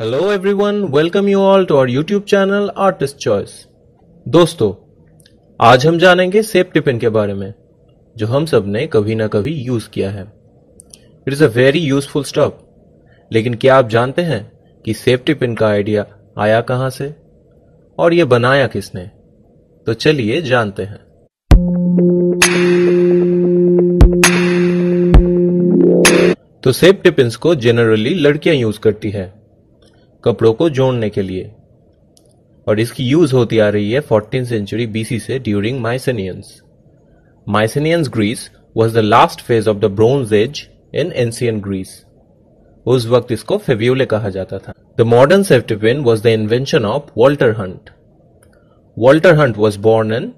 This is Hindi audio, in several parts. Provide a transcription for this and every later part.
Hello everyone welcome you all to our YouTube channel artist choice दोस्तों आज हम जानेंगे सेप टिफिन के बारे में जो हम सब ने कभी ना कभी यूज किया है it is a very useful stop लेकिन क्या आप जानते हैं कि सेफ टिफिन का आइडिया आया कहाँ से और ये बनाया किसने तो चलिए जानते हैं तो सेप टिफिन को जनरली लड़कियां यूज करती है कपड़ों को जोड़ने के लिए और इसकी यूज होती आ रही है फोर्टीन सेंचुरी बीसी से during Mycenaeans Mycenaeans Greece was the last phase of the bronze age in ancient Greece उस वक्त इसको फेव्यूले कहा जाता था the modern safety pin was the invention of Walter Hunt Walter Hunt was born in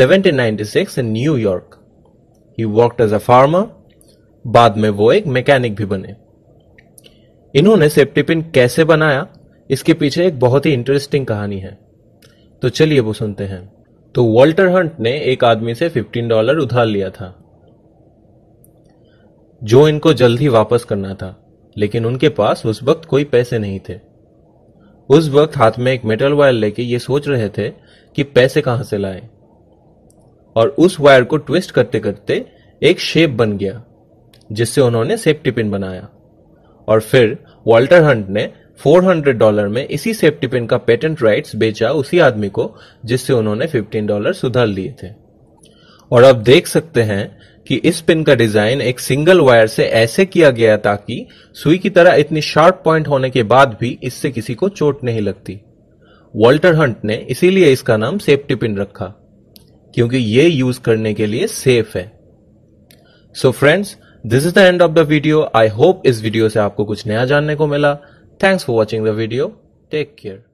1796 in New York he worked as a farmer बाद में वो एक मैकेनिक भी बने इन्होंने सेफ्टी पिन कैसे बनाया इसके पीछे एक बहुत ही इंटरेस्टिंग कहानी है तो चलिए वो सुनते हैं तो वॉल्टर हंट ने एक आदमी से फिफ्टीन डॉलर उधार लिया था जो इनको जल्द ही वापस करना था लेकिन उनके पास उस वक्त कोई पैसे नहीं थे उस वक्त हाथ में एक मेटल वायर लेके ये सोच रहे थे कि पैसे कहां से लाए और उस वायर को ट्विस्ट करते करते एक शेप बन गया जिससे उन्होंने सेफ्टी पिन बनाया और फिर वॉल्टर हंट ने 400 डॉलर में इसी सेफ्टी पिन का पेटेंट राइट्स बेचा उसी आदमी को जिससे उन्होंने 15 डॉलर सुधार लिए थे और आप देख सकते हैं कि इस पिन का डिजाइन एक सिंगल वायर से ऐसे किया गया ताकि सुई की तरह इतनी शार्प पॉइंट होने के बाद भी इससे किसी को चोट नहीं लगती वॉल्टर हंट ने इसीलिए इसका नाम सेफ्टी पिन रखा क्योंकि ये यूज करने के लिए सेफ है so friends this is the end of the video I hope इस वीडियो से आपको कुछ नया जानने को मिला Thanks for watching the video. Take care.